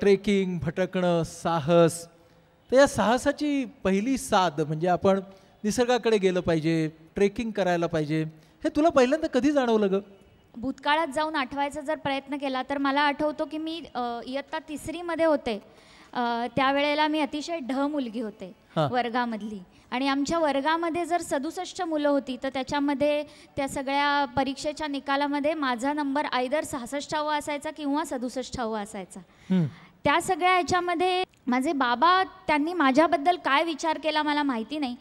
Trekking भटकणं साहस तर या साहसाची पहिली साध म्हणजे आपण निसर्गाकडे गेलं पाहिजे ट्रेकिंग करायला पाहिजे हे तुला पहिल्यांदा कधी जाणवलं ग भूतकाळात जाऊन आठवायचा जर प्रयत्न केला तर मला आठवतो की मी इयत्ता तिसरीमध्ये होते त्यावेळेला मी अतिशय ढ मुलगी होते वर्गामधली आणि आमच्या वर्गामध्ये जर सदुसष्ट मुलं होती तर त्याच्यामध्ये त्या सगळ्या परीक्षेच्या निकालामध्ये माझा नंबर आयदर सहासष्टावा असायचा किंवा सदुसष्टावा असायचा त्या सगळ्या ह्याच्यामध्ये माझे बाबा त्यांनी माझ्याबद्दल काय विचार केला मला माहिती नाही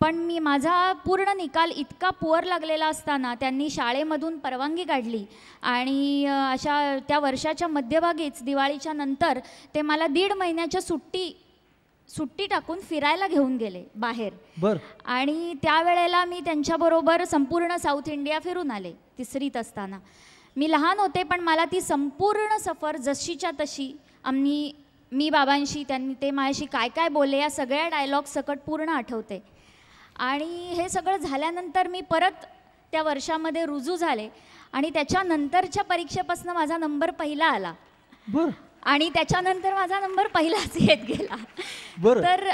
पण मी माझा पूर्ण निकाल इतका पुअर लागलेला असताना त्यांनी शाळेमधून परवानगी काढली आणि अशा त्या वर्षाच्या मध्यभागीच दिवाळीच्या नंतर ते मला दीड महिन्याच्या सुट्टी सुट्टी टाकून फिरायला घेऊन गेले बाहेर बर आणि त्यावेळेला मी त्यांच्याबरोबर संपूर्ण साऊथ इंडिया फिरून आले तिसरीत असताना मी लहान होते पण मला ती संपूर्ण सफर जशीच्या तशी आम्ही मी बाबांशी त्यांनी ते माझ्याशी काय काय बोलले या सगळ्या डायलॉग सकट पूर्ण आठवते आणि हे सगळं झाल्यानंतर मी परत त्या वर्षामध्ये रुजू झाले आणि त्याच्यानंतरच्या परीक्षेपासून माझा नंबर पहिला आला आणि त्याच्यानंतर माझा नंबर पहिलाच येत गेला तर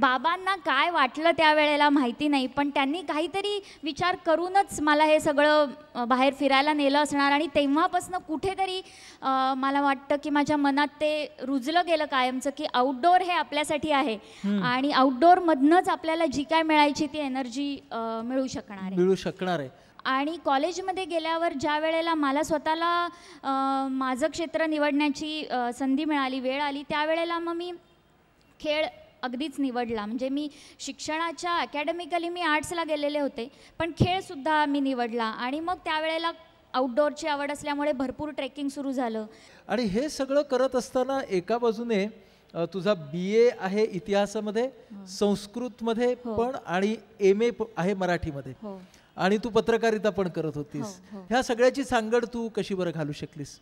बाबांना काय वाटलं त्यावेळेला माहिती नाही पण त्यांनी काहीतरी विचार करूनच मला हे सगळं बाहेर फिरायला नेलं असणार आणि तेव्हापासून कुठेतरी मला वाटतं की माझ्या मनात ते रुजलं गेलं कायमचं की आउटडोअर हे आपल्यासाठी आहे आणि आउटडोअरमधनंच आपल्याला जी काय मिळायची ती एनर्जी मिळू शकणार मिळू शकणार आहे आणि कॉलेजमध्ये गेल्यावर ज्या वेळेला मला स्वतःला माझं क्षेत्र निवडण्याची संधी मिळाली वेळ आली त्यावेळेला मग मी खेळ अगदीच निवडला म्हणजे मी शिक्षणाच्या अकॅडमिकली मी आर्ट्सला गेलेले होते पण खेळसुद्धा मी निवडला आणि मग त्यावेळेला आउटडोअरची आवड असल्यामुळे भरपूर ट्रेकिंग सुरू झालं आणि हे सगळं करत असताना एका बाजूने तुझा बी ए आहे इतिहासामध्ये हो. संस्कृतमध्ये हो. पण आणि एम ए आहे मराठीमध्ये हो. आणि तू पत्रकारिता पण करत होतीस हो, हो. ह्या सगळ्याची सांगड तू कशी बरं घालू शकलीस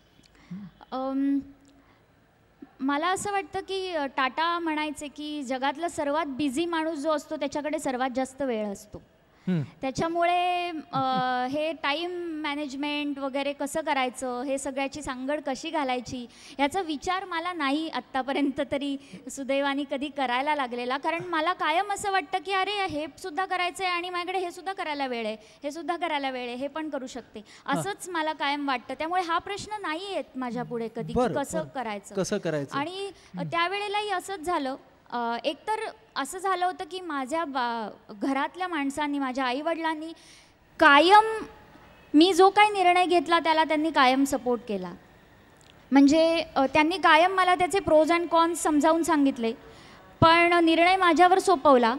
मला असं वाटतं की टाटा म्हणायचे की जगातला सर्वात बिझी माणूस जो असतो त्याच्याकडे सर्वात जास्त वेळ असतो त्याच्यामुळे हे टाईम मॅनेजमेंट वगैरे कसं करायचं हे सगळ्याची सांगड कशी घालायची याचा विचार मला नाही आत्तापर्यंत तरी सुदैवानी कधी करायला लागलेला कारण मला कायम असं वाटतं की अरे हे सुद्धा करायचं आहे आणि माझ्याकडे हे सुद्धा करायला वेळ आहे हे सुद्धा करायला वेळ आहे हे पण करू शकते असंच मला कायम वाटतं त्यामुळे हा प्रश्न नाही येत माझ्या पुढे कधी कसं करायचं कसं करायचं आणि त्यावेळेलाही असंच झालं एकतर असं झालं होतं की माझ्या बा घरातल्या माणसांनी माझ्या आईवडिलांनी कायम मी जो काही निर्णय घेतला त्याला त्यांनी कायम सपोर्ट केला म्हणजे त्यांनी कायम मला त्याचे प्रोज अँड कॉन्स समजावून सांगितले पण निर्णय माझ्यावर सोपवला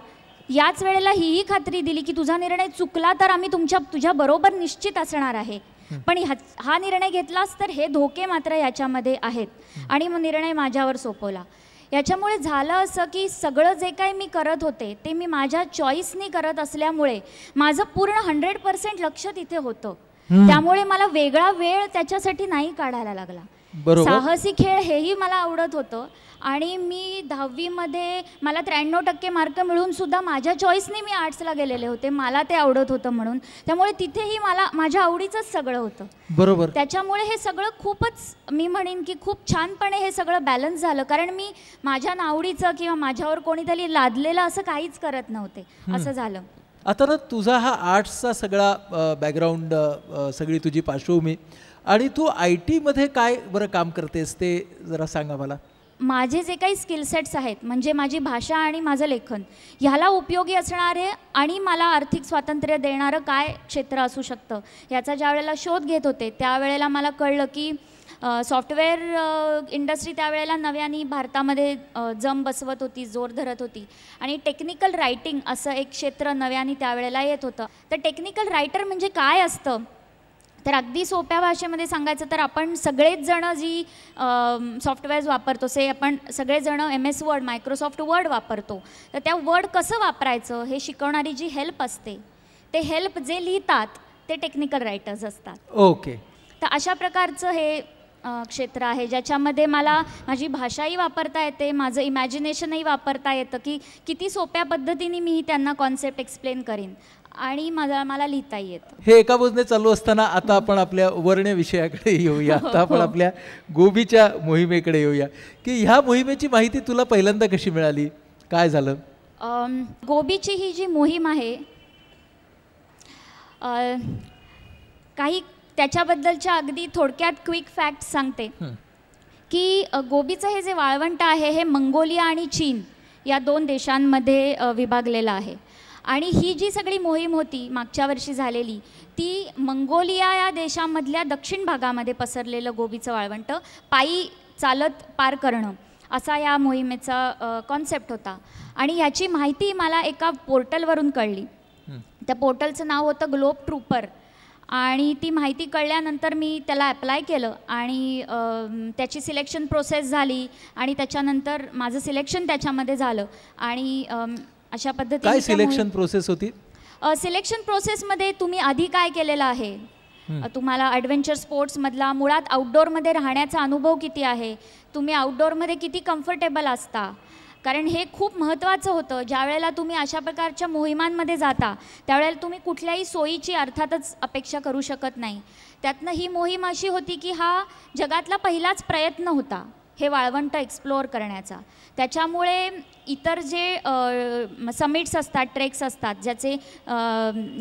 याच वेळेला हीही खात्री दिली की तुझा निर्णय चुकला तर आम्ही तुमच्या तुझ्याबरोबर निश्चित असणार आहे पण हा निर्णय घेतलास तर हे धोके मात्र याच्यामध्ये आहेत आणि मग निर्णय माझ्यावर सोपवला याच्यामुळे झालं असं की सगळं जे काही मी करत होते ते मी माझ्या चॉईसनी करत असल्यामुळे माझं पूर्ण हंड्रेड पर्सेंट लक्ष तिथे होतं त्यामुळे मला वेगळा वेळ त्याच्यासाठी नाही काढायला लागला साहसी खेळ हेही मला आवडत होतं आणि मी दहावीमध्ये मला त्र्याण्णव टक्के मार्क मिळूनसुद्धा माझ्या चॉईसने मी आर्ट्सला गेलेले होते मला ते आवडत होतं म्हणून त्यामुळे तिथेही मला माझ्या आवडीचंच सगळं होतं बरोबर त्याच्यामुळे हे सगळं खूपच मी म्हणेन की खूप छानपणे हे सगळं बॅलन्स झालं कारण मी माझ्या नावडीचं किंवा माझ्यावर कोणीतरी लादलेलं असं काहीच करत नव्हते असं झालं आता ना तुझा हा आर्ट्सचा सगळा बॅकग्राऊंड सगळी तुझी पार्श्वभूमी आणि तू आय टीमध्ये काय बरं काम करतेस ते जरा सांगा मला माझे जे काही स्किलसेट्स आहेत म्हणजे माझी भाषा आणि माझं लेखन ह्याला उपयोगी असणारे आणि मला आर्थिक स्वातंत्र्य देणारं काय क्षेत्र असू शकतं याचा ज्या वेळेला शोध घेत होते त्यावेळेला मला कळलं की सॉफ्टवेअर इंडस्ट्री त्यावेळेला नव्याने भारतामध्ये जम बसवत होती जोर धरत होती आणि टेक्निकल रायटिंग असं एक क्षेत्र नव्याने त्यावेळेला येत होतं तर टेक्निकल रायटर म्हणजे काय असतं तर अगदी सोप्या भाषेमध्ये सांगायचं तर आपण सगळेच जणं जी सॉफ्टवेअर्स वापरतो से आपण सगळेजणं M S word Microsoft word वापरतो तर त्या वर्ड कसं वापरायचं हे शिकवणारी जी हेल्प असते ते हेल्प जे लिहितात ते टेक्निकल रायटर्स असतात ओके तर अशा प्रकारचं हे क्षेत्र आहे ज्याच्यामध्ये मला माझी भाषाही वापरता येते माझं इमॅजिनेशनही वापरता येतं की किती सोप्या पद्धतीने मी त्यांना कॉन्सेप्ट एक्सप्लेन करीन आणि माझा मला लिहिता येत हे एका बोजने चालू असताना आता आपण आपल्या वर्ण विषयाकडे येऊया आता आपण हो. आपल्या गोबीच्या मोहिमेकडे येऊया की ह्या मोहिमेची माहिती तुला पहिल्यांदा कशी मिळाली काय झालं गोबीची ही जी मोहीम आहे काही त्याच्याबद्दलच्या अगदी थोडक्यात क्विक फॅक्ट सांगते की गोबीचं हे जे वाळवंट आहे हे मंगोलिया आणि चीन या दोन देशांमध्ये विभागलेलं आहे आणि ही जी सगळी मोहीम होती मागच्या वर्षी झालेली ती मंगोलिया या देशामधल्या दक्षिण भागामध्ये पसरलेलं गोबीचं वाळवंट पायी चालत पार करणं असा या मोहिमेचा कॉन्सेप्ट होता आणि याची माहिती मला एका पोर्टलवरून कळली त्या पोर्टलचं नाव होतं ग्लोब ट्रूपर आणि ती माहिती कळल्यानंतर मी त्याला अप्लाय केलं आणि त्याची सिलेक्शन प्रोसेस झाली आणि त्याच्यानंतर माझं सिलेक्शन त्याच्यामध्ये झालं आणि अशा पद्धतीने काय सिलेक्शन प्रोसेस होती सिलेक्शन प्रोसेसमध्ये तुम्ही आधी काय केलेलं आहे तुम्हाला ॲडव्हेंचर स्पोर्ट्समधला मुळात आउटडोअरमध्ये राहण्याचा अनुभव किती आहे तुम्ही आउटडोअरमध्ये किती कम्फर्टेबल असता कारण हे खूप महत्त्वाचं होतं ज्या वेळेला तुम्ही अशा प्रकारच्या मोहिमांमध्ये जाता त्यावेळेला तुम्ही कुठल्याही सोयीची अर्थातच अपेक्षा करू शकत नाही त्यातनं ही मोहीम अशी होती की हा जगातला पहिलाच प्रयत्न होता हे वाळवंट एक्सप्लोअर करण्याचा त्याच्यामुळे इतर जे समिट्स असतात ट्रेक्स असतात ज्याचे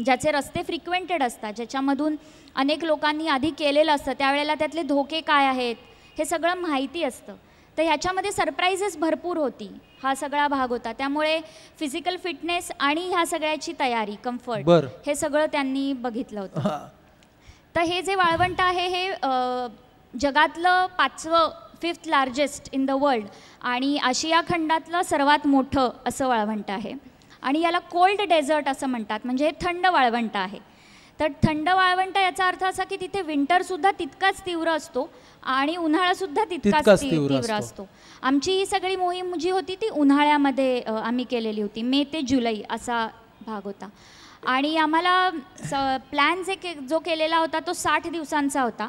ज्याचे रस्ते फ्रिक्वेंटेड असतात ज्याच्यामधून अनेक लोकांनी आधी केलेलं असतं त्यावेळेला त्यातले धोके काय आहेत हे सगळं माहिती असतं तर ह्याच्यामध्ये सरप्राईजेस भरपूर होती हा सगळा भाग होता त्यामुळे फिजिकल फिटनेस आणि ह्या सगळ्याची तयारी कम्फर्ट हे सगळं त्यांनी बघितलं होतं तर हे जे वाळवंट आहे हे जगातलं पाचवं fifth largest in the world आणि आशिया खंडातलं सर्वात मोठं असं वाळवंट आहे आणि याला कोल्ड डेझर्ट असं म्हणतात म्हणजे हे थंड वाळवंट आहे तर थंड वाळवंट याचा अर्थ असा की तिथे विंटरसुद्धा तितकाच तीव्र असतो आणि उन्हाळासुद्धा तितकाच तीव्र असतो आमची ही सगळी मोहीम जी होती ती उन्हाळ्यामध्ये आम्ही केलेली होती मे ते जुलै असा भाग होता आणि आम्हाला प्लॅन जे के जो केलेला होता तो साठ दिवसांचा होता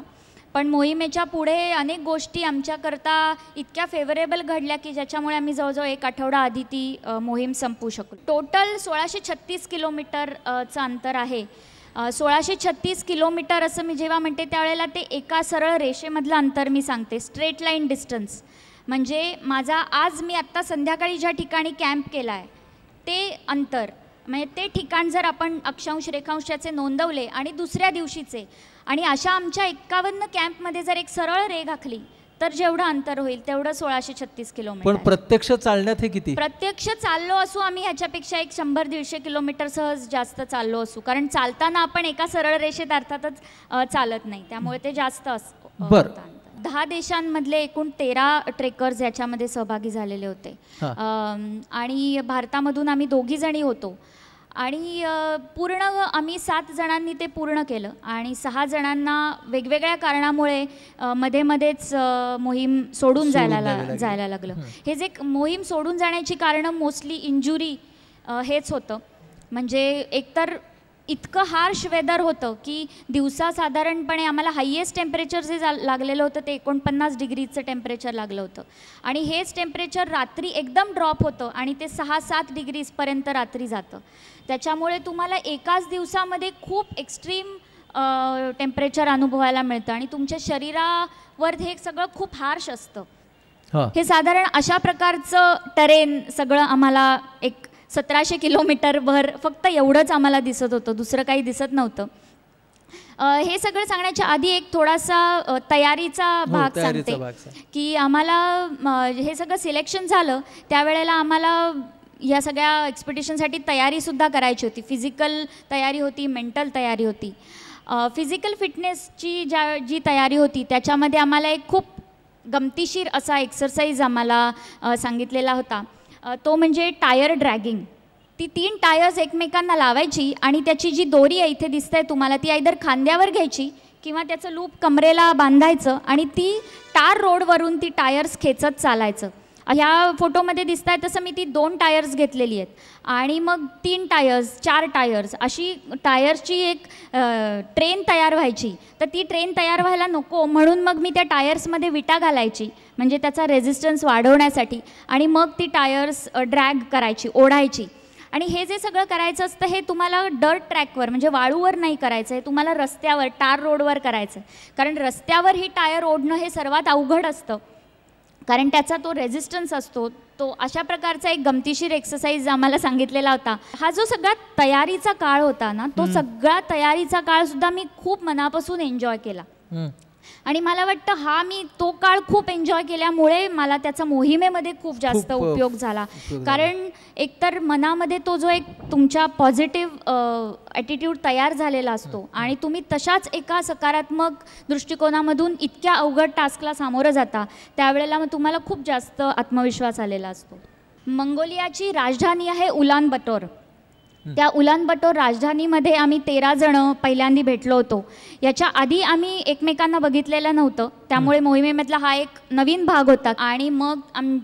पण मोहिमेच्या पुढे अनेक गोष्टी आमच्याकरता इतक्या फेवरेबल घडल्या की ज्याच्यामुळे आम्ही जवळजवळ एक आठवडा आधी ती मोहीम संपू शकलो टोटल सोळाशे छत्तीस किलोमीटरचं अंतर आहे सोळाशे छत्तीस किलोमीटर असं मी जेव्हा म्हणते त्यावेळेला ते एका सरळ रेषेमधलं अंतर मी सांगते स्ट्रेट लाईन डिस्टन्स म्हणजे माझा आज मी आत्ता संध्याकाळी ज्या ठिकाणी कॅम्प केला आहे ते अंतर म्हणजे ते ठिकाण जर आपण अक्षांश रेखांशाचे नोंदवले आणि दुसऱ्या दिवशीचे आणि अशा आमच्या एक्कावन्न कॅम्पमध्ये जर एक सरळ रेघ आखली तर जेवढं अंतर होईल तेवढं सोळाशे छत्तीस किलोमीटर पण प्रत्यक्ष चालण्यात हे किती प्रत्यक्ष चाललो असू आम्ही ह्याच्यापेक्षा एक शंभर दीडशे किलोमीटर सहज जास्त चाललो असू कारण चालताना आपण एका सरळ रेषेत अर्थातच चालत नाही त्यामुळे ते जास्त असतो दहा देशांमधले एकूण तेरा ट्रेकर्स याच्यामध्ये सहभागी झालेले होते आणि भारतामधून आम्ही दोघी जणी होतो आणि पूर्ण आम्ही सात जणांनी ते पूर्ण केलं आणि सहा जणांना वेगवेगळ्या कारणामुळे मध्ये मध्येच मोहीम सोडून जायला जायला लागलं हे जे मोहीम सोडून जाण्याची कारणं मोस्टली इंजुरी हेच होतं म्हणजे एकतर इतकं हार्श वेदर होतं की दिवसा साधारणपणे आम्हाला हायेस्ट टेम्परेचर जे लागलेलं होतं ते एकोणपन्नास डिग्रीचं टेम्परेचर लागलं होतं आणि हेच टेम्परेचर रात्री एकदम ड्रॉप होतं आणि ते सहा सात डिग्रीजपर्यंत रात्री जातं त्याच्यामुळे तुम्हाला एकाच दिवसामध्ये खूप एक्स्ट्रीम टेम्परेचर अनुभवायला मिळतं आणि तुमच्या शरीरावर हे सगळं खूप हार्श असतं हे साधारण अशा प्रकारचं टरेन सगळं आम्हाला एक सतराशे किलोमीटरवर फक्त एवढंच आम्हाला दिसत होतं दुसरं काही दिसत नव्हतं हे सगळं सांगण्याच्या आधी एक थोडासा हो, तयारीचा भाग सांगते की आम्हाला हे सगळं सिलेक्शन झालं त्यावेळेला आम्हाला ह्या सगळ्या एक्सपिटिशनसाठी तयारीसुद्धा करायची होती फिजिकल तयारी होती मेंटल तयारी होती फिजिकल फिटनेसची ज्या जी तयारी होती त्याच्यामध्ये आम्हाला एक खूप गमतीशीर असा एक्सरसाइज आम्हाला सांगितलेला होता तो म्हणजे टायर ड्रॅगिंग ती तीन टायर्स एकमेकांना लावायची आणि त्याची जी दोरी आहे इथे दिसत आहे तुम्हाला ती आयदर खांद्यावर घ्यायची किंवा त्याचं लूप कमरेला बांधायचं आणि ती टार रोडवरून ती टायर्स खेचत चालायचं ह्या फोटोमध्ये दिसत आहे तसं मी ती दोन टायर्स घेतलेली आहेत आणि मग तीन टायर्स चार टायर्स अशी टायर्सची एक ट्रेन तयार व्हायची तर ती ट्रेन तयार व्हायला नको म्हणून मग मी त्या टायर्समध्ये विटा घालायची म्हणजे त्याचा रेझिस्टन्स वाढवण्यासाठी आणि मग ती टायर्स ड्रॅग करायची ओढायची आणि हे जे सगळं करायचं असतं हे तुम्हाला डर्ट ट्रॅकवर म्हणजे वाळूवर नाही करायचं आहे तुम्हाला रस्त्यावर टार रोडवर करायचं आहे कारण रस्त्यावर ही टायर ओढणं हे सर्वात अवघड असतं कारण त्याचा तो रेझिस्टन्स असतो तो अशा प्रकारचा एक गमतीशीर एक्सरसाइज आम्हाला सांगितलेला होता हा जो सगळा तयारीचा काळ होता ना तो सगळा तयारीचा काळ सुद्धा मी खूप मनापासून एन्जॉय केला आणि मला वाटतं हा मी तो काळ खूप एन्जॉय केल्यामुळे मला त्याचा मोहिमेमध्ये खूप जास्त उपयोग झाला कारण एकतर मनामध्ये तो जो एक तुमच्या पॉझिटिव्ह ॲटिट्यूड तयार झालेला असतो आणि तुम्ही तशाच एका सकारात्मक दृष्टिकोनामधून इतक्या अवघड टास्कला सामोरं जाता त्यावेळेला मग तुम्हाला खूप जास्त आत्मविश्वास आलेला असतो मंगोलियाची राजधानी आहे उलान बटोर त्या उलानबटोर राजधानीमध्ये आम्ही तेरा जणं पहिल्यांदा भेटलो होतो याच्या आधी आम्ही एकमेकांना बघितलेलं नव्हतं त्यामुळे मोहिमेमधला हा एक नवीन भाग होता आणि मग आम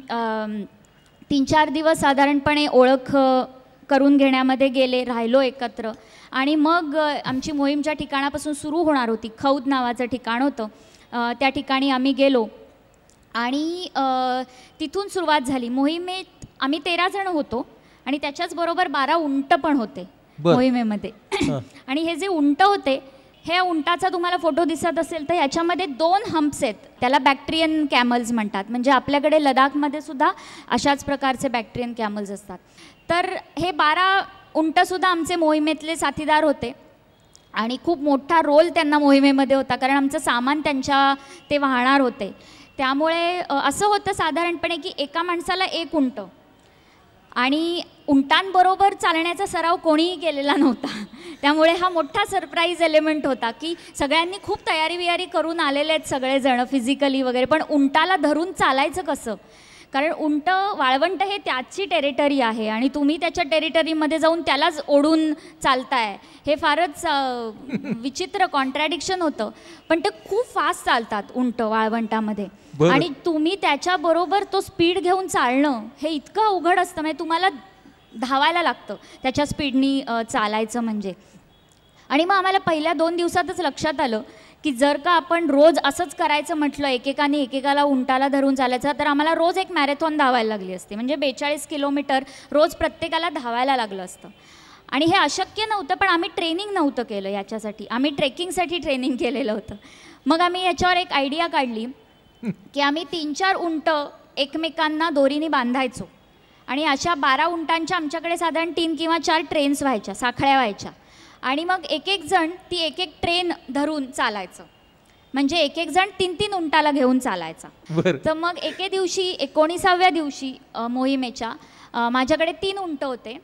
तीन चार दिवस साधारणपणे ओळख करून घेण्यामध्ये गेले राहिलो एकत्र आणि मग आमची मोहीमच्या ठिकाणापासून सुरू होणार होती खौद नावाचं ठिकाण होतं त्या ठिकाणी आम्ही गेलो आणि तिथून सुरुवात झाली मोहिमेत आम्ही तेरा जण होतो आणि त्याच्याचबरोबर बारा उंट पण होते मोहिमेमध्ये आणि हे जे उंट होते हे उंटाचा तुम्हाला फोटो दिसत असेल तर ह्याच्यामध्ये दोन हम्प्स आहेत त्याला बॅक्टेरियन कॅमल्स म्हणतात म्हणजे आपल्याकडे लडाखमध्ये सुद्धा अशाच प्रकारचे बॅक्टेरियन कॅमल्स असतात तर हे बारा उंटसुद्धा आमचे मोहिमेतले साथीदार होते आणि खूप मोठा रोल त्यांना मोहिमेमध्ये होता कारण आमचं सामान त्यांच्या ते वाहणार होते त्यामुळे असं होतं साधारणपणे की एका माणसाला एक उंट आणि उंटांबरोबर चालण्याचा सराव कोणीही केलेला नव्हता त्यामुळे हा मोठा सरप्राईज एलिमेंट होता की सगळ्यांनी खूप तयारी वियारी करून आलेले आहेत सगळेजणं फिजिकली वगैरे पण उंटाला धरून चालायचं कसं कारण उंट वाळवंट हे त्याची टेरिटरी आहे आणि तुम्ही त्याच्या टेरिटरीमध्ये जाऊन त्यालाच ओढून चालताय हे फारच विचित्र कॉन्ट्रॅडिक्शन होतं पण ते खूप फास्ट चालतात उंट वाळवंटामध्ये आणि तुम्ही त्याच्याबरोबर तो स्पीड घेऊन चालणं हे इतकं अवघड असतं म्हणजे तुम्हाला धावायला लागतं त्याच्या स्पीडनी चालायचं म्हणजे आणि मग आम्हाला पहिल्या दोन दिवसातच लक्षात आलं की जर का आपण रोज असंच करायचं म्हटलं एकेकाने एकेकाला उंटाला धरून चालायचं तर आम्हाला रोज एक मॅरेथॉन धावायला लागली असते म्हणजे बेचाळीस किलोमीटर रोज प्रत्येकाला धावायला लागलं असतं आणि हे अशक्य नव्हतं पण आम्ही ट्रेनिंग नव्हतं केलं याच्यासाठी आम्ही ट्रेकिंगसाठी ट्रेनिंग केलेलं होतं मग आम्ही याच्यावर एक आयडिया काढली की आम्ही तीन चार उंट एकमेकांना दोरीने बांधायचो आणि अशा बारा उंटांच्या आमच्याकडे साधारण तीन किंवा चार ट्रेन्स व्हायच्या साखळ्या व्हायच्या आणि मग एक एक जण ती एक एक ट्रेन धरून चालायचं म्हणजे एक एक जण तीन तीन उंटाला घेऊन चालायचा तर मग एके दिवशी एकोणीसाव्या दिवशी मोहिमेच्या माझ्याकडे तीन उंट होते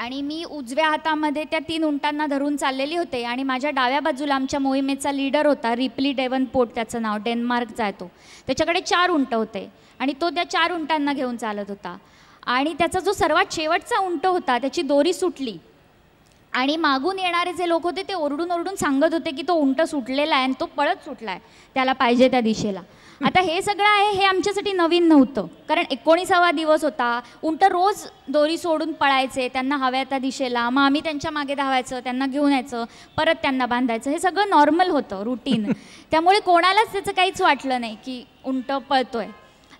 आणि मी उजव्या हातामध्ये त्या तीन उंटांना धरून चाललेली होते आणि माझ्या डाव्या बाजूला आमच्या मोहिमेचा लीडर होता रिपली डेवन पोर्ट त्याचं नाव डेन्मार्क आहे तो त्याच्याकडे चार उंट होते आणि तो त्या चार उंटांना घेऊन चालत होता आणि त्याचा जो सर्वात शेवटचा उंट होता त्याची दोरी सुटली आणि मागून येणारे जे लोक होते ते ओरडून ओरडून सांगत होते की तो उंट सुटलेला आहे आणि तो पळत सुटला आहे त्याला पाहिजे त्या दिशेला आता हे सगळं आहे हे आमच्यासाठी नवीन नव्हतं कारण एकोणीसावा दिवस होता उंट रोज दोरी सोडून पळायचे त्यांना हव्या त्या दिशेला मग आम्ही त्यांच्या मागे धावायचं त्यांना घेऊन यायचं परत त्यांना बांधायचं हे सगळं नॉर्मल होतं रुटीन त्यामुळे कोणालाच त्याचं काहीच वाटलं नाही की उंट पळतोय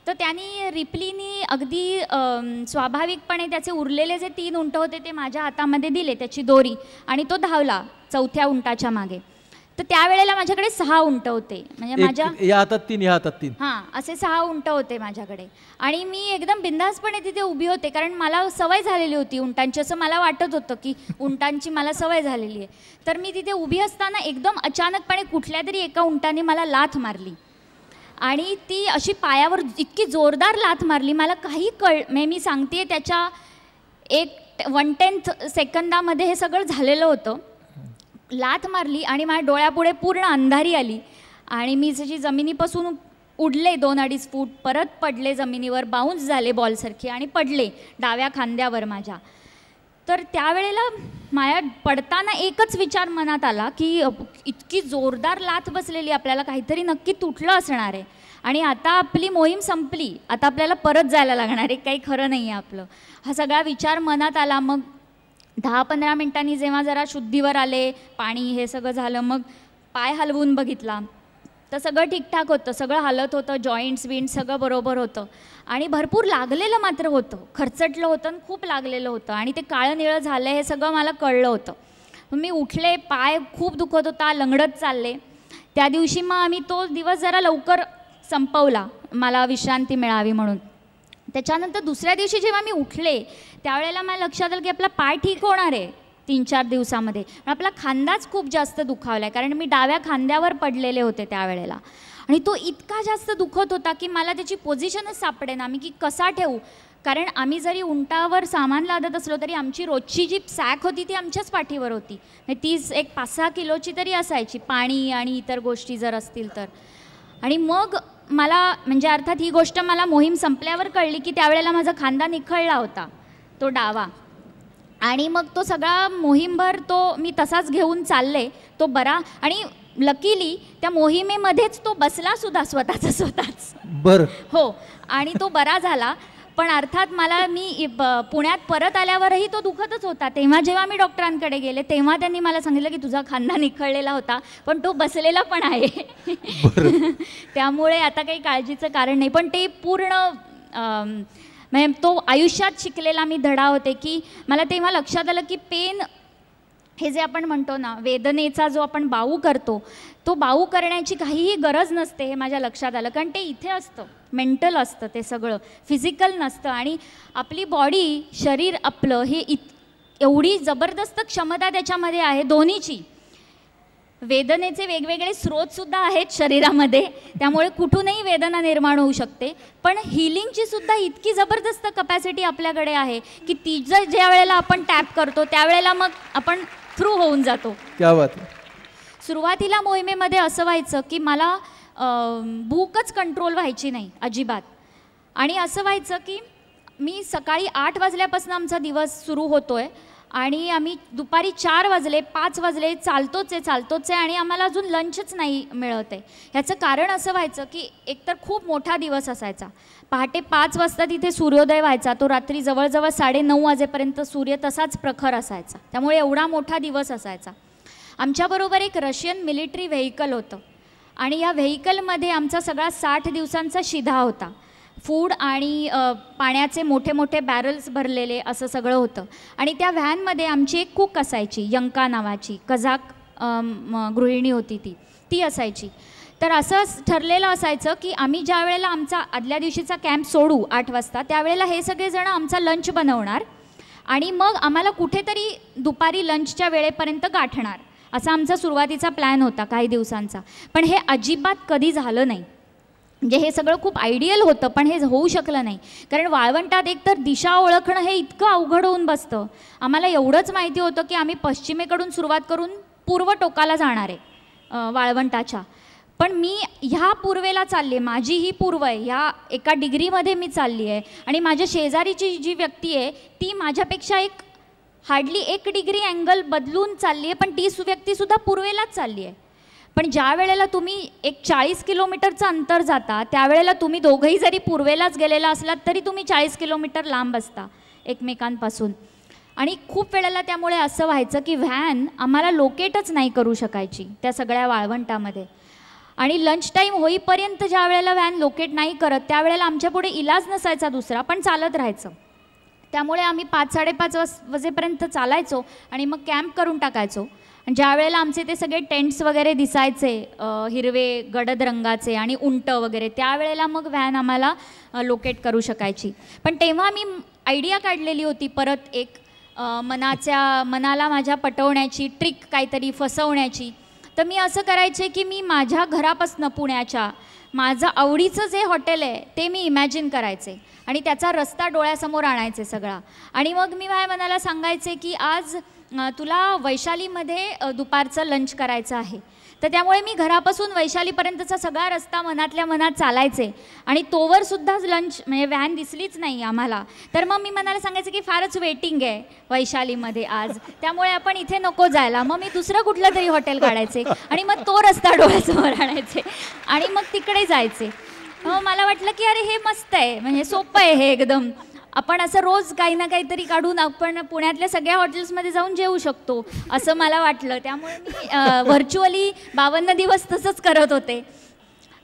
तर त्यांनी रिपलीनी अगदी स्वाभाविकपणे त्याचे उरलेले जे तीन उंट होते ते माझ्या हातामध्ये दिले त्याची दोरी आणि तो धावला चौथ्या उंटाच्या मागे तर त्यावेळेला माझ्याकडे सहा उंट होते म्हणजे माझ्या या हातात तीन या हातात तीन हां असे सहा उंट होते माझ्याकडे आणि मी एकदम बिंदासपणे तिथे उभी होते कारण मला सवय झालेली होती उंटांची असं मला वाटत होतं की उंटांची मला सवय झालेली आहे तर मी तिथे उभी असताना एकदम अचानकपणे कुठल्या तरी एका उंटाने मला लाथ मारली आणि ती अशी पायावर इतकी जोरदार लाथ मारली मला काही कळ मे म्हणजे मी सांगते त्याच्या एक वन टेन्थ सेकंदामध्ये हे सगळं झालेलं होतं लाथ मारली आणि माझ्या डोळ्यापुढे पूर्ण अंधारी आली आणि मी जशी जमिनीपासून उडले दोन अडीच फूट परत पडले जमिनीवर बाउन्स झाले बॉलसारखे आणि पडले डाव्या खांद्यावर माझ्या तर त्यावेळेला माया पडताना एकच विचार मनात आला की इतकी जोरदार लाथ बसलेली आपल्याला काहीतरी नक्की तुटलं असणार आहे आणि आता आपली मोहीम संपली आता आपल्याला परत जायला लागणार आहे काही खरं नाही आहे आपलं हा सगळा विचार मनात आला मग दहा पंधरा मिनटांनी जेव्हा जरा शुद्धीवर आले पाणी हे सगळं झालं मग पाय हलवून बघितला तर सगळं ठीकठाक होतं सगळं हालत होतं जॉईंट्स विंट सगळं बरोबर होतं आणि भरपूर लागलेलं मात्र होतं खर्चटलं होतं आणि खूप लागलेलं होतं आणि ते काळं निळं झालं हे सगळं मला कळलं होतं मी उठले पाय खूप दुखत होता लंगडत चालले त्या दिवशी मग आम्ही तो दिवस जरा लवकर संपवला मला विश्रांती मिळावी म्हणून त्याच्यानंतर दुसऱ्या दिवशी जेव्हा मी उठले त्यावेळेला मला लक्षात आलं की आपला पाय ठीक होणार आहे तीन चार दिवसामध्ये आपला खांदाच खूप जास्त दुखावला आहे कारण मी डाव्या खांद्यावर पडलेले होते त्यावेळेला आणि तो इतका जास्त दुखत होता की मला त्याची पोझिशनच सापडे ना मी की कसा ठेवू कारण आम्ही जरी उंटावर सामान लादत असलो तरी आमची रोजची जी सॅक होती ती आमच्याच पाठीवर होती म्हणजे तीच एक पाच सहा किलोची तरी असायची पाणी आणि इतर गोष्टी जर असतील तर आणि मग मला म्हणजे अर्थात ही गोष्ट मला मोहीम संपल्यावर कळली की त्यावेळेला माझा खांदा निखळला होता तो डावा आणि मग तो सगळा मोहीमभर तो मी तसाच घेऊन चालले तो बरा आणि लकीली त्या मोहिमेमध्येच तो बसला सुद्धा स्वतःचा स्वतःच बर हो आणि तो बरा झाला पण अर्थात मला मी पुण्यात परत आल्यावरही तो दुखतच होता तेव्हा जेव्हा मी डॉक्टरांकडे गेले तेव्हा त्यांनी मला सांगितलं की तुझा खांदा निखळलेला होता पण तो बसलेला पण आहे त्यामुळे आता काही काळजीचं कारण नाही पण ते पूर्ण म्हणजे तो आयुष्यात शिकलेला मी धडा होते की मला तेव्हा लक्षात आलं की पेन हे जे आपण म्हणतो ना वेदनेचा जो आपण बाऊ करतो तो बाऊ करण्याची काहीही गरज नसते हे माझ्या लक्षात आलं कारण ते इथे असतं मेंटल असतं ते सगळं फिजिकल नसतं आणि आपली बॉडी शरीर आपलं हे इत एवढी जबरदस्त क्षमता त्याच्यामध्ये आहे दोन्हीची वेदनेचे वेगवेगळे स्रोतसुद्धा आहेत शरीरामध्ये त्यामुळे कुठूनही वेदना निर्माण होऊ शकते पण हिलिंगची सुद्धा इतकी जबरदस्त कपॅसिटी आपल्याकडे आहे की ती जर ज्या वेळेला आपण टॅप करतो त्यावेळेला मग आपण थ्रू होऊन जातो सुरुवातीला मोहिमेमध्ये असं व्हायचं की मला भूकच कंट्रोल व्हायची नाही अजिबात आणि असं व्हायचं की मी सकाळी आठ वाजल्यापासून आमचा दिवस सुरू होतोय आणि आम्ही दुपारी चार वाजले पाच वाजले चालतोच आहे चालतोच आहे आणि आम्हाला अजून लंचच नाही मिळत आहे ह्याचं कारण असं व्हायचं की एकतर खूप मोठा दिवस असायचा पहाटे पाच वाजता तिथे सूर्योदय व्हायचा तो रात्री जवळजवळ साडेनऊ वाजेपर्यंत सूर्य तसाच प्रखर असायचा त्यामुळे एवढा मोठा दिवस असायचा आमच्याबरोबर एक रशियन मिलिटरी व्हेकल होतं आणि या व्हेकलमध्ये आमचा सगळा साठ दिवसांचा शिधा होता फूड आणि पाण्याचे मोठे मोठे बॅरल्स भरलेले असं सगळं होतं आणि त्या व्हॅनमध्ये आमची एक कूक असायची यंका नावाची कझाक गृहिणी होती ती ती असायची तर असं ठरलेलं असायचं की आम्ही ज्या वेळेला आमचा आदल्या दिवशीचा कॅम्प सोडू आठ वाजता त्यावेळेला हे सगळेजणं आमचा लंच बनवणार आणि मग आम्हाला कुठेतरी दुपारी लंचच्या वेळेपर्यंत गाठणार असा आमचा सुरुवातीचा प्लॅन होता काही दिवसांचा पण हे अजिबात कधी झालं नाही म्हणजे हे सगळं खूप आयडियल होतं पण हे होऊ शकलं नाही कारण वाळवंटात एकतर दिशा ओळखणं हे इतकं अवघड होऊन बसतं आम्हाला एवढंच माहिती होतं की आम्ही पश्चिमेकडून सुरुवात करून पूर्व टोकाला जाणार आहे वाळवंटाच्या पण मी ह्या पूर्वेला चालली आहे माझी ही पूर्व आहे ह्या एका डिग्रीमध्ये मी चालली आहे आणि माझ्या शेजारीची जी व्यक्ती आहे ती माझ्यापेक्षा एक हार्डली एक डिग्री अँगल बदलून चालली आहे पण ती व्यक्तीसुद्धा पूर्वेलाच चालली आहे पण ज्या वेळेला तुम्ही एक चाळीस किलोमीटरचं अंतर जाता त्यावेळेला तुम्ही दोघंही जरी पूर्वेलाच गेलेला असलात तरी तुम्ही चाळीस किलोमीटर लांब असता एकमेकांपासून आणि खूप वेळेला त्यामुळे असं व्हायचं की व्हॅन आम्हाला लोकेटच नाही करू शकायची त्या सगळ्या वाळवंटामध्ये आणि लंच टाईम होईपर्यंत ज्या वेळेला व्हॅन लोकेट नाही करत त्यावेळेला आमच्यापुढे इलाज नसायचा दुसरा पण चालत राहायचं त्यामुळे आम्ही पाच साडेपाच वाज वाजेपर्यंत चालायचो आणि मग कॅम्प करून टाकायचो आणि ज्या वेळेला आमचे ते सगळे टेंट्स वगैरे दिसायचे हिरवे गडद रंगाचे आणि उंट वगैरे त्यावेळेला मग व्हॅन आम्हाला लोकेट करू शकायची पण तेव्हा मी आयडिया काढलेली होती परत एक मनाच्या मनाला माझ्या पटवण्याची ट्रिक काहीतरी फसवण्याची तर मी असं करायचे की मी माझ्या घरापासनं पुण्याच्या माझं आवडीचं जे हॉटेल आहे ते मी इमॅजिन करायचे आणि त्याचा रस्ता डोळ्यासमोर आणायचे सगळा आणि मग मी माझ्या मनाला सांगायचे की आज तुला वैशालीमध्ये दुपारचं लंच करायचं आहे तर त्यामुळे मी घरापासून वैशालीपर्यंतचा सगळा रस्ता मनातल्या मनात चालायचे आणि तोवर तोवरसुद्धाच लंच म्हणजे व्हॅन दिसलीच नाही आम्हाला तर मग मी मनाला सांगायचं की फारच वेटिंग आहे वैशालीमध्ये आज त्यामुळे आपण इथे नको जायला मग मी दुसरं कुठलं तरी हॉटेल काढायचे आणि मग तो रस्ता डोळ्यासमोर आणायचे आणि मग तिकडे जायचे मला वाटलं की अरे हे मस्त आहे म्हणजे सोपं आहे हे एकदम आपण असं रोज काही ना काहीतरी काढून आपण पुण्यातल्या सगळ्या हॉटेल्समध्ये जाऊन जेवू शकतो असं मला वाटलं त्यामुळे मी व्हर्च्युअली बावन्न दिवस तसंच करत होते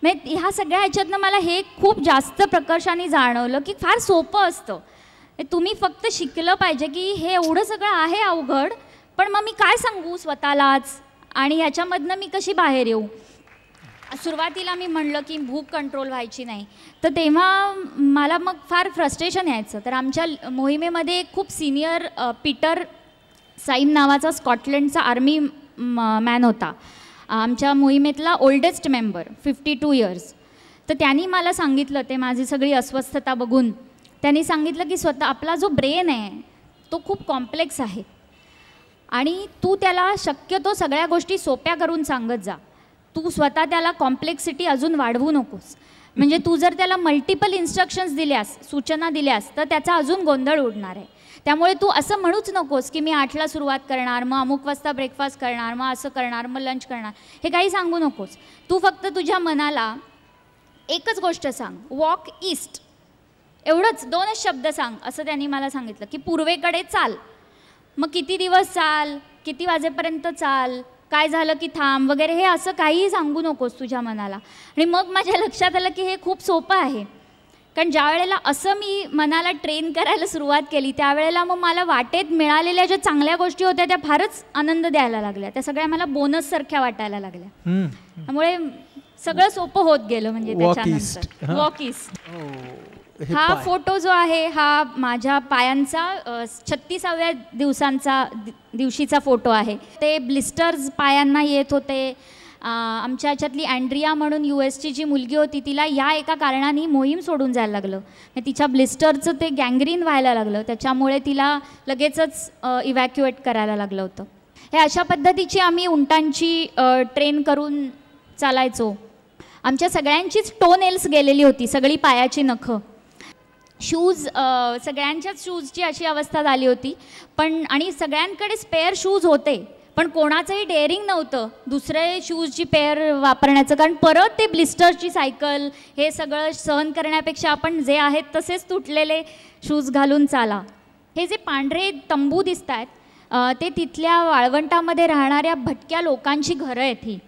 मग म्हणजे ह्या सगळ्या ह्याच्यातनं मला हे खूप जास्त प्रकर्षाने जाणवलं की फार सोपं असतं म्हणजे तुम्ही फक्त शिकलं पाहिजे की हे एवढं सगळं आहे अवघड पण मग मी काय सांगू स्वतःलाच आणि ह्याच्यामधनं मी कशी बाहेर येऊ सुरुवातीला मी म्हणलं की भूक कंट्रोल व्हायची नाही तर तेव्हा मला मग फार फ्रस्ट्रेशन यायचं तर आमच्या मोहिमेमध्ये खूप सिनियर पीटर साईम नावाचा स्कॉटलंडचा आर्मी मॅन होता आमच्या मोहिमेतला oldest member fifty two years तर त्यांनी मला सांगितलं ते माझी सगळी अस्वस्थता बघून त्यांनी सांगितलं की स्वतः आपला जो ब्रेन आहे तो खूप कॉम्प्लेक्स आहे आणि तू त्याला शक्यतो सगळ्या गोष्टी सोप्या करून सांगत जा तू स्वतः त्याला कॉम्प्लेक्सिटी अजून वाढवू नकोस म्हणजे तू जर त्याला मल्टिपल इन्स्ट्रक्शन्स दिल्यास सूचना दिल्यास तर त्याचा अजून गोंधळ उडणार आहे त्यामुळे तू असं म्हणूच नकोस की मी आठला सुरुवात करणार मग अमुक वाजता ब्रेकफास्ट करणार मग असं करणार मग लंच करणार हे काही सांगू नकोस तू फक्त तुझ्या मनाला एकच गोष्ट सांग वॉक ईस्ट एवढंच दोनच शब्द सांग असं त्यांनी मला सांगितलं की पूर्वेकडे चाल मग किती दिवस चाल किती वाजेपर्यंत चाल काय झालं की थांब वगैरे हे असं काहीही सांगू नकोस तुझ्या मनाला आणि मग माझ्या लक्षात आलं की हे खूप सोपं आहे कारण ज्या वेळेला असं मी मनाला ट्रेन करायला सुरुवात केली त्यावेळेला मग मला वाटेत मिळालेल्या ज्या चांगल्या गोष्टी होत्या त्या फारच आनंद द्यायला लागल्या त्या सगळ्या मला बोनस सारख्या वाटायला लागल्या त्यामुळे सगळं सोपं होत गेलं म्हणजे त्याच्यानंतर oh. हा फोटो जो आहे हा माझ्या पायांचा छत्तीसाव्या दिवसांचा दिवशीचा फोटो आहे ते ब्लिस्टर्स पायांना येत होते आमच्या ह्याच्यातली अँड्रिया म्हणून यू एसची जी मुलगी होती तिला या एका कारणाने मोहीम सोडून जायला लागलं तिच्या ब्लिस्टरचं ते गँग्रीन व्हायला लागलं त्याच्यामुळे तिला लगेचच इव्हॅक्युएट करायला लागलं होतं हे अशा पद्धतीची आम्ही उंटांची ट्रेन करून चालायचो आमच्या सगळ्यांचीच टोनेल्स गेलेली होती सगळी पायाची नखं शूज uh, सगळ्यांच्याच शूजची अशी अवस्था झाली होती पण आणि सगळ्यांकडे स्पेअर शूज होते पण कोणाचंही डेअरिंग नव्हतं दुसरे शूजची पेअर वापरण्याचं कारण परत ते ब्लिस्टरची सायकल हे सगळं सहन करण्यापेक्षा आपण जे आहेत तसेच तुटलेले शूज घालून चाला हे जे पांढरे तंबू दिसत आहेत ते तिथल्या वाळवंटामध्ये राहणाऱ्या भटक्या लोकांची घरं आहेत ही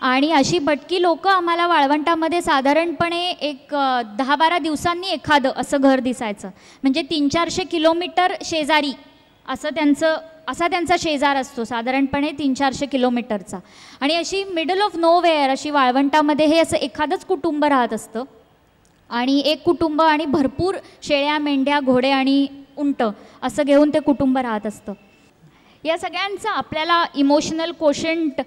आणि अशी भटकी लोकं आम्हाला वाळवंटामध्ये साधारणपणे एक दहा बारा दिवसांनी एखादं असं घर दिसायचं म्हणजे तीन चारशे किलोमीटर शेजारी असं त्यांचं असा त्यांचा शेजार असतो साधारणपणे तीन चारशे किलोमीटरचा आणि अशी मिडल ऑफ नो वेअर अशी वाळवंटामध्ये हे असं एखादंच कुटुंब राहत असतं आणि एक कुटुंब आणि भरपूर शेळ्या मेंढ्या घोडे आणि उंट असं घेऊन ते कुटुंब राहत असतं या सगळ्यांचं आपल्याला emotional quotient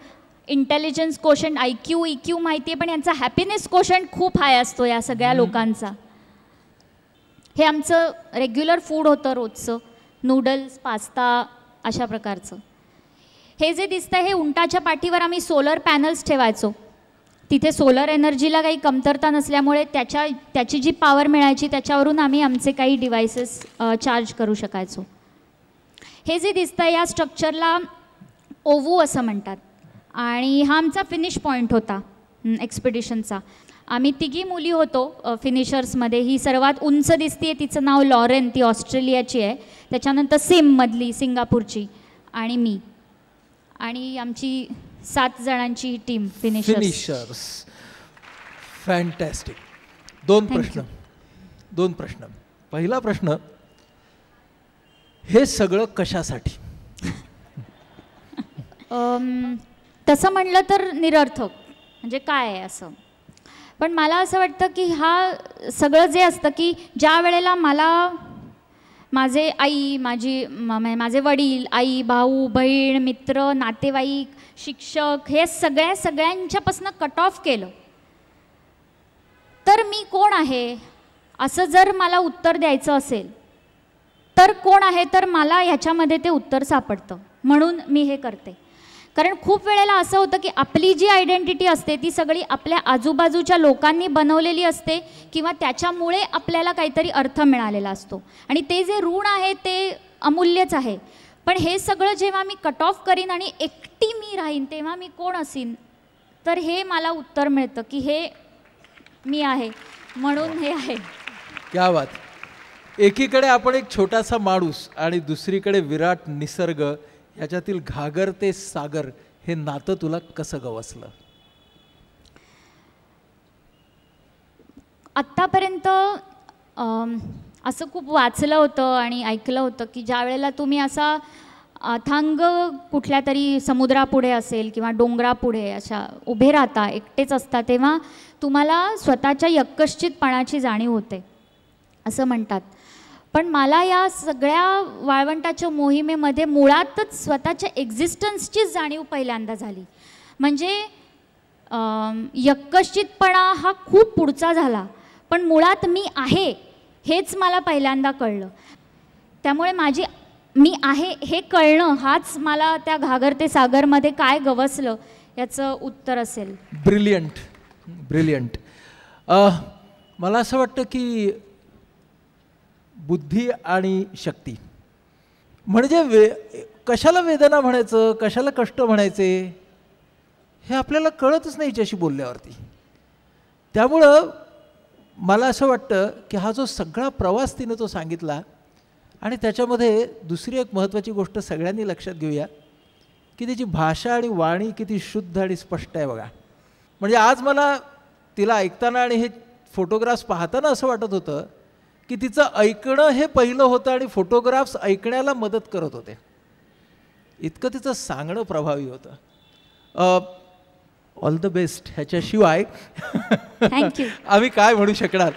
intelligence quotient I Q E Q माहिती आहे पण यांचा हॅपीनेस कोशन खूप हाय असतो या सगळ्या लोकांचा हे आमचं रेग्युलर फूड होतं रोजचं नूडल्स पास्ता अशा प्रकारचं हे जे दिसतं हे उंटाच्या पाठीवर आम्ही सोलर पॅनल्स ठेवायचो तिथे सोलर एनर्जीला काही कमतरता नसल्यामुळे त्याच्या त्याची जी पावर मिळायची त्याच्यावरून आम्ही आमचे काही डिवायसेस चार्ज करू शकायचो हे जे दिसतं या स्ट्रक्चरला ओवू असं म्हणतात आणि हा आमचा फिनिश पॉईंट होता एक्सपिडिशनचा आम्ही तिघी मुली होतो फिनिशर्समध्ये ही सर्वात उंच दिसते तिचं नाव लॉरेन ती ऑस्ट्रेलियाची आहे त्याच्यानंतर सिममधली सिंगापूरची आणि मी आणि आमची सात जणांची टीम फिनिशर्स फॅन्टॅस्टिक दोन प्रश्न दोन प्रश्न पहिला प्रश्न हे सगळं कशासाठी तसं म्हटलं तर निरर्थक म्हणजे काय आहे असं पण मला असं वाटतं की हा सगळं जे असतं की ज्या वेळेला मला माझे आई माझी माझे वडील आई भाऊ बहीण मित्र नातेवाईक शिक्षक हे सगळ्या सगळ्यांच्यापासून कट ऑफ केलं तर मी कोण आहे असं जर मला उत्तर द्यायचं असेल तर कोण आहे तर मला ह्याच्यामध्ये ते उत्तर सापडतं म्हणून मी हे करते कारण खूप वेळेला असं होतं की आपली जी आयडेंटिटी असते ती सगळी आपल्या आजूबाजूच्या लोकांनी बनवलेली असते किंवा त्याच्यामुळे आपल्याला काहीतरी अर्थ मिळालेला असतो आणि ते जे ऋण आहे ते अमूल्यच आहे पण हे सगळं जेव्हा मी कट ऑफ करीन आणि एकटी मी राहीन तेव्हा मी कोण असेन तर हे मला उत्तर मिळतं की हे मी आहे म्हणून हे आहे क्या बात एकीकडे आपण एक छोटासा माणूस आणि दुसरीकडे विराट निसर्ग ह्याच्यातील घागर ते सागर हे नातं तुला कसं गवसलं आत्तापर्यंत असं खूप वाचलं होतं आणि ऐकलं होतं की ज्या वेळेला तुम्ही असा अथांग कुठल्या तरी समुद्रापुढे असेल किंवा डोंगरापुढे अशा उभे राहता एकटेच असता तेव्हा तुम्हाला स्वतःच्या यक्कश्चितपणाची जाणीव होते असं म्हणतात पण मला या सगळ्या वाळवंटाच्या मोहिमेमध्ये मुळातच स्वतःच्या एक्झिस्टन्सचीच जाणीव पहिल्यांदा झाली म्हणजे यकश्चितपणा हा खूप पुढचा झाला पण मुळात मी आहे हेच मला पहिल्यांदा कळलं त्यामुळे माझी मी आहे हे कळणं हाच मला त्या घागरते सागरमध्ये काय गवसलं याचं उत्तर असेल ब्रिलियंट ब्रिलियंट मला असं वाटतं की बुद्धी आणि शक्ती म्हणजे वे कशाला वेदना म्हणायचं कशाला कष्ट म्हणायचे हे आपल्याला कळतच नाही याच्याशी बोलल्यावरती त्यामुळं मला असं वाटतं की हा जो सगळा प्रवास तिने तो सांगितला आणि त्याच्यामध्ये दुसरी एक महत्त्वाची गोष्ट सगळ्यांनी लक्षात घेऊया की तिची भाषा आणि वाणी किती शुद्ध आणि स्पष्ट आहे बघा म्हणजे आज मला तिला ऐकताना आणि हे फोटोग्राफ्स पाहताना असं वाटत होतं की तिचं ऐकणं हे पहिलं होतं आणि फोटोग्राफ्स ऐकण्याला मदत करत होते इतकं तिचं सांगणं प्रभावी होतं ऑल द बेस्ट ह्याच्याशिवाय आम्ही काय म्हणू शकणार